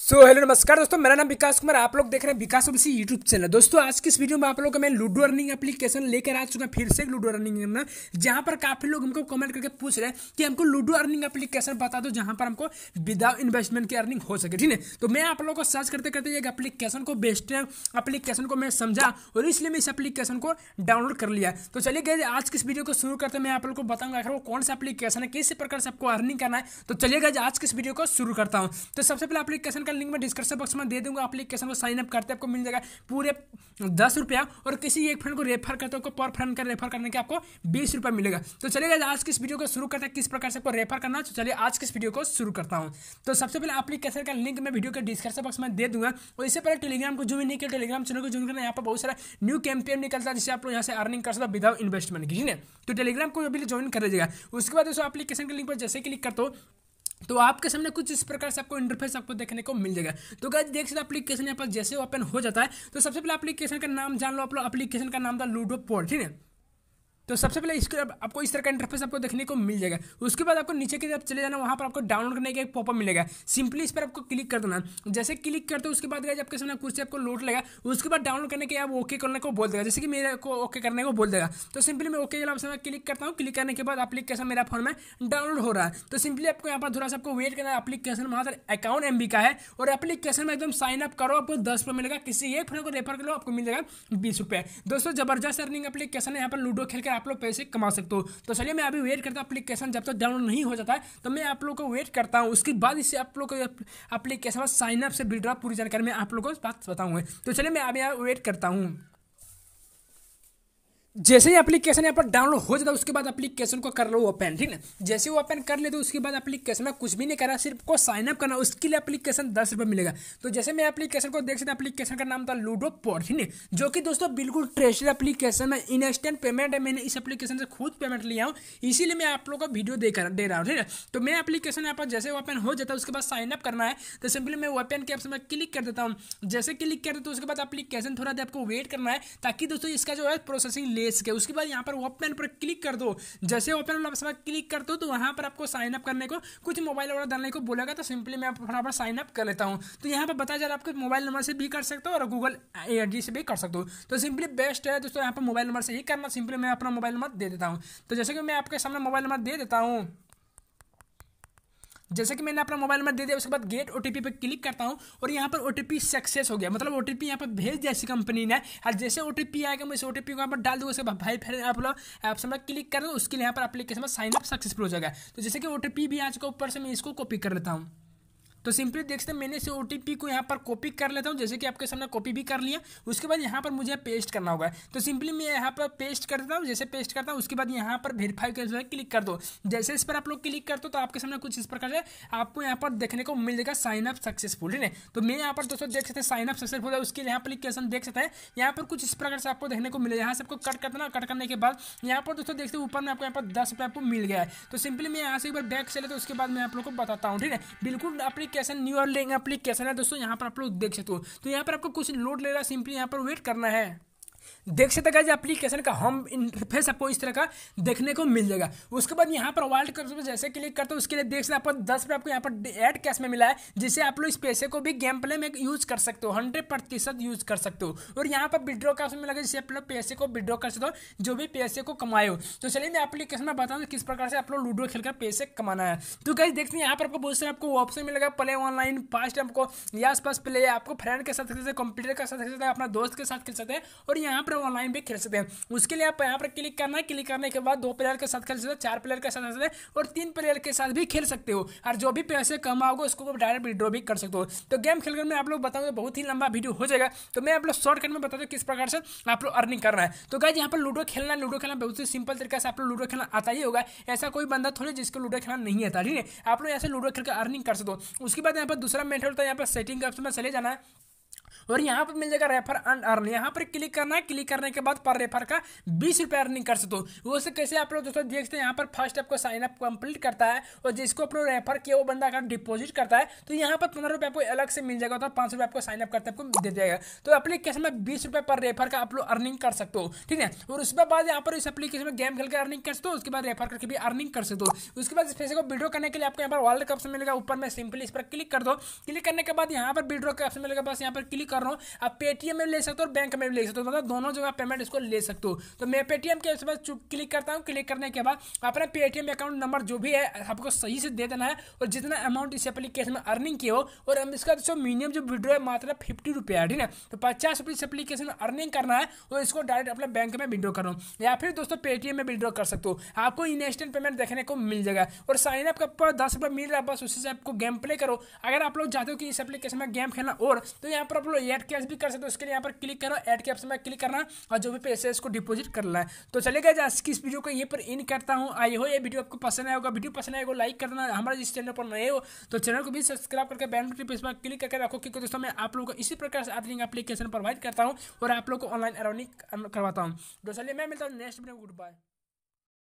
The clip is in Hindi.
सो so, हेलो नमस्कार दोस्तों मेरा नाम विकास कुमार आप लोग देख रहे हैं विकास ओबीसी यूट्यूब चैनल दोस्तों आज की इस वीडियो में आप लोगों को मैं लूडो रनिंग एप्लीकेशन लेकर आ चुका फिर से लूडो रनिंग करना जहां पर काफी लोग हमको कमेंट करके पूछ रहे हैं कि हमको लूडो अर्निंग एप्लीकेशन बता दो जहां पर हमको विदाउट इन्वेस्टमेंट की अर्निंग हो सके ठीक है तो मैं आप लोग को सर्च करते करते एक एप्लीकेशन को बेस्ट एप्लीकेशन को मैं समझा और इसलिए मैं इस एप्लीकेशन को डाउनलोड कर लिया तो चलिए गए आज की इस वीडियो को शुरू करते मैं आप लोग को बताऊंगा आखिर वो कौन सा एप्लीकेशन है किस प्रकार से आपको अर्निंग करना है तो चलिए गए आज की इस वीडियो को शुरू करता हूँ तो सबसे पहले एप्लीकेशन का लिंक मैं डिस्क्रिप्शन बॉक्स में दे दूंगा अपलीकेशन को साइन अप करते आपको मिल जाएगा पूरे दस रुपया और किसी एक फ्रेंड को रेफर करते हो पर फ्रेंड का रेफर करने के आपको बीस रुपया मिलेगा तो चलिए आज किस वीडियो को शुरू करते हैं किस प्रकार से आपको रेफर करना तो चलिए आज किस वीडियो को शुरू करता हूँ तो सबसे पहले अपलीकेशन का लिंक मैं वीडियो के डिस्क्रिप्शन बॉक्स में दे दूंगा और इससे पहले टेलीग्राम को ज्वाइन नहीं किया टेलीग्राम चैनल को ज्वाइन करना यहाँ पर बहुत सारा न्यू कैंपेन निकलता है जिससे आप लोग यहाँ से अर्निंग कर सकते हो विदाउट इन्वेस्टमेंट की ठीक है तो टेलीग्राम को अभी ज्वाइन कर लीजिएगा उसके बाद दोस्तों एप्लीकेशन के लिंक पर जैसे क्लिक करते हो तो आपके सामने कुछ इस प्रकार से आपको इंटरफेस आपको देखने को मिल जाएगा तो गाइज देख सकते एप्लीकेशन यहाँ पर जैसे ओपन हो जाता है तो सबसे पहले एप्लीकेशन का नाम जान लो आप लोग एप्लीकेशन का नाम था लूडो पोल ठीक है तो सबसे पहले इसके आपको इस तरह का इंटरफेस आपको देखने को मिल जाएगा उसके बाद आपको नीचे की तरफ चले जाना वहाँ पर आपको डाउनलोड करने का एक पॉपअप मिलेगा सिंपली इस पर आपको क्लिक कर देना जैसे क्लिक करते हो उसके बाद गए आपके सामने कुछ आपको लोड लगा उसके बाद डाउनलोड करने के आप ओके करने को बोल देगा जैसे कि मेरे को ओके करने को बोल देगा तो सिंपली मैं ओके ऑप्शन क्लिक करता हूँ क्लिक करने के बाद अपलीकेशन मेरा फोन में डाउनलोड हो रहा है तो सिंपली आपको यहाँ पर थोड़ा सा आपको वेट करना है अपलीकेशन वहाँ पर अकाउंट एम का है और एप्लीकेशन में एकदम साइन अप करो आपको दस रुपये मिलेगा किसी एक फ्रेंड को रेफर करो आपको मिल जाएगा बीस रुपये दोस्तों जबरदस्त अर्निंग एप्लीकेशन है यहाँ पर लूडो खेल खेलकर आप लोग पैसे कमा सकते हो तो चलिए मैं अभी वेट करता हूँ अपलीकेशन जब तक डाउनलोड नहीं हो जाता है तो मैं आप लोग को वेट करता हूँ उसके बाद इससे आप लोग को अपलीकेशन साइनअप से विड्रॉ पूरी जानकारी मैं आप लोग को बात बताऊँगा तो चलिए मैं अभी यहाँ वेट करता हूँ जैसे ही एप्लीकेशन यहाँ पर डाउनलोड हो जाता है उसके बाद एप्लीकेशन को कर लो ओपन ठीक ना जैसे वो ओपन कर लेते तो उसके बाद एप्लीकेशन में कुछ भी नहीं करा सिर्फ को साइन अप करना उसके लिए एप्लीकेशन दस रुपये मिलेगा तो जैसे मैं एप्लीकेशन को देख सकता एप्लीकेशन का नाम था लूडो पॉड ठीक है जो कि दोस्तों बिल्कुल ट्रेशर एप्लीकेशन है इंस्टेंट पेमेंट है मैंने इस एप्लीकेशन से खुद पेमेंट लिया हूँ इसीलिए मैं आप लोग का वीडियो दे कर दे रहा हूँ ठीक है तो मैं एप्लीकेशन यहाँ पर जैसे ओपन हो जाता है उसके बाद साइन अप करना है तो सिंपली मैं ओपन के ऑप्शन में क्लिक कर देता हूँ जैसे क्लिक कर देता हूँ उसके बाद एप्लीकेशन थोड़ा देर आपको वेट करना है ताकि दोस्तों इसका जो है प्रोसेसिंग ले ले सके उसके बाद यहाँ पर ओपन पर क्लिक कर दो जैसे ओपन पर क्लिक कर दो तो वहाँ पर आपको साइन अप करने को कुछ मोबाइल वगैरह डालने को बोलेगा तो सिंपली मैं फटाफट साइन अप कर लेता हूँ तो यहाँ पर बताया जा रहा है आपको मोबाइल नंबर से भी कर सकते हो और गूगल आई से भी कर सकते हो तो सिंपली बेस्ट है दोस्तों यहाँ पर मोबाइल नंबर से ही करना सिंपली मैं अपना मोबाइल नंबर दे देता हूँ तो जैसे कि मैं आपके सामने मोबाइल नंबर दे देता हूँ जैसे कि मैंने अपना मोबाइल नंबर दे दिया उसके बाद गेट ओ पे क्लिक करता हूँ और यहाँ पर ओ सक्सेस हो गया मतलब ओ टी यहाँ पर भेज दिया इसी कंपनी ने और हाँ, जैसे ओ आएगा मैं इस ओ को यहाँ पर डाल दूँ उसके बाद भाई फिर आप लोग ऑप्शन पर क्लिक कर उसके लिए यहाँ पर अपलीकेशन में साइन अप सक्सेसफुल हो जाएगा तो जैसे कि ओ भी आ चुका ऊपर से मैं इसको कॉपी कर लेता हूँ तो सिंपली देख सकते हैं मैंने इसे ओ को यहाँ पर कॉपी कर लेता हूँ जैसे कि आपके सामने कॉपी भी कर लिया उसके बाद यहाँ पर मुझे पेस्ट करना होगा तो सिंपली मैं यहाँ पर पेस्ट कर देता हूँ जैसे पेस्ट करता हूँ उसके बाद यहाँ पर वेरीफाई कर क्लिक कर दो जैसे इस पर आप लोग क्लिक कर दो तो आपके सामने कुछ इस प्रकार से आपको यहाँ पर देखने को मिल जाएगा साइन अप सक्सेसफुल ठीक है तो मैं यहाँ पर दोस्तों देख सकते हैं साइन अप सक्सेसफुल है उसके यहाँ पर क्वेश्चन देख सकते हैं यहाँ पर कुछ इस प्रकार से आपको देखने को मिलेगा यहाँ से आपको कट कर देना कट करने के बाद यहाँ पर दोस्तों देखते ऊपर में आपको यहाँ पर दस आपको मिल गया है तो सिंपली मैं यहाँ से एक बार बैक चले तो उसके बाद मैं आप लोग को बताता हूँ ठीक है बिल्कुल अपनी एप्लीकेशन न्यू और अर्लिंग एप्लीकेशन है दोस्तों यहाँ पर आप लोग देख सकते हो तो यहाँ पर आपको कुछ लोड ले रहा है सिंपली यहाँ पर वेट करना है देख सकते हैं एप्लीकेशन का होम इंटरफेस आपको इस तरह का देखने को मिल जाएगा उसके बाद यहाँ पर वर्ल्ड कप जैसे क्लिक करते हो उसके लिए देख सकते आपको दस रुपये आपको यहाँ पर एड कैश में मिला है जिसे आप लोग इस पैसे को भी गेम प्ले में यूज कर सकते हो हंड्रेड प्रतिशत यूज कर सकते हो और यहाँ पर विड्रॉ का ऑप्शन मिलेगा जिससे आप लोग पैसे को विड्रॉ कर सकते हो जो भी पैसे को कमाए हो तो चलिए मैं एप्लीकेशन में बताऊँ किस प्रकार से आप लोग लूडो खेलकर पैसे कमाना है तो कहीं देखते हैं यहाँ पर आपको बहुत सारे आपको ऑप्शन मिलेगा प्ले ऑनलाइन फास्ट आपको या आसपास प्ले आपको फ्रेंड के साथ खेल सकते हैं कंप्यूटर के साथ खेल सकते हैं अपना दोस्त के साथ खेल सकते हैं और यहाँ यहाँ पर ऑनलाइन भी खेल सकते हैं उसके लिए आप यहाँ पर क्लिक करना है क्लिक करने के बाद दो प्लेयर के साथ खेल सकते हैं चार प्लेयर के साथ खेल सकते हैं और तीन प्लेयर के साथ भी खेल सकते हो और जो भी पैसे कमाओगे उसको डायरेक्ट विड्रॉ भी कर सकते हो तो गेम खेलकर मैं आप लोग बताऊँ तो बहुत ही लंबा वीडियो हो जाएगा तो मैं आप लोग शॉर्टकट में बता दूँ किस प्रकार से आप लोग अर्निंग करना है तो गाय यहाँ पर लूडो खेलना लूडो खेलना बहुत ही सिंपल तरीके से आप लोग लूडो खेलना आता ही होगा ऐसा कोई बंदा थोड़ी जिसको लूडो खेलना नहीं आता ठीक है आप लोग ऐसे लूडो खेल अर्निंग कर सकते हो उसके बाद यहाँ पर दूसरा मेथड होता है यहाँ पर सेटिंग के ऑप्शन में चले जाना है और यहाँ पर मिल जाएगा रेफर एंड अर्न यहाँ पर क्लिक करना है क्लिक करने के बाद पर रेफर का बीस रुपया अर्निंग कर सकते हो वो से कैसे आप लोग दोस्तों देखते हैं यहाँ पर फर्स्ट आपको साइन अप कंप्लीट करता है और जिसको आप लोग रेफर किया वो बंदा अगर डिपोजिट करता है तो यहाँ पर पंद्रह आपको अलग से मिल जाएगा तो पाँच रुपये आपको साइन अप करते आपको दे जाएगा तो अपलीकेशन में बीस पर रेफर का आप लोग अर्निंग कर सकते हो ठीक है और उसके बाद यहाँ पर इस अपलीकेशन में गेम खेल के अर्निंग कर सकते हो उसके बाद रेफर करके भी अर्निंग कर सकते हो उसके बाद इस पैसे को विड्रो करने के लिए आपको यहाँ पर वर्ल्ड कप से मिलेगा ऊपर में सिंपली इस पर क्लिक कर दो क्लिक करने के बाद यहाँ पर विड्रो का ऑप्शन मिलेगा बस यहाँ पर क्लिक कर रहा हूँ आप पेटीएम में ले सकते हो और बैंक में भी ले सकते हो मतलब दोनों जगह पेमेंट इसको ले सकते हो तो मैं पेटीएम के बाद क्लिक करता हूँ क्लिक करने के बाद अपना पेटीएम अकाउंट नंबर जो भी है आपको सही से दे देना है और जितना अमाउंट इस एप्लीकेशन में अर्निंग की हो और इसका जो मिनिमम जो विड्रो है मात्र फिफ्टी रुपया है ठीक है तो पचास रुपये इस एप्लीकेशन में अर्निंग करना है और इसको डायरेक्ट अपने बैंक में विड्रो करो या फिर दोस्तों पेटीएम में विड्रो कर सकते हो आपको इंस्टेंट पेमेंट देखने को मिल जाएगा और साइन अप का दस रुपये मिल रहा है बस उसी से आपको गेम प्ले करो अगर आप लोग चाहते हो कि इस एप्लीकेशन में गेम खेलना और तो यहाँ पर आप लोग एड कैश भी कर सकते हो उसके लिए यहाँ पर क्लिक करो एड कैप्स में क्लिक करना और जो भी पैसे इसको डिपॉजिट करना है तो चलेगा आज की इस वीडियो को ये पर इन करता हूँ आई हो ये वीडियो आपको पसंद आया होगा वीडियो पसंद आएगा लाइक करना हमारे जिस चैनल पर नए हो तो चैनल को भी सब्सक्राइब करके बैन पे इस पर क्लिक करके रखो क्योंकि दोस्तों मैं आप लोगों को इसी प्रकार से अर्निंग एप्लीकेशन प्रोवाइड करता हूँ और आप लोग को ऑनलाइन अराउंड करवाता हूँ तो चलिए मैं मिलता हूँ नेक्स्ट वीडियो गुड बाय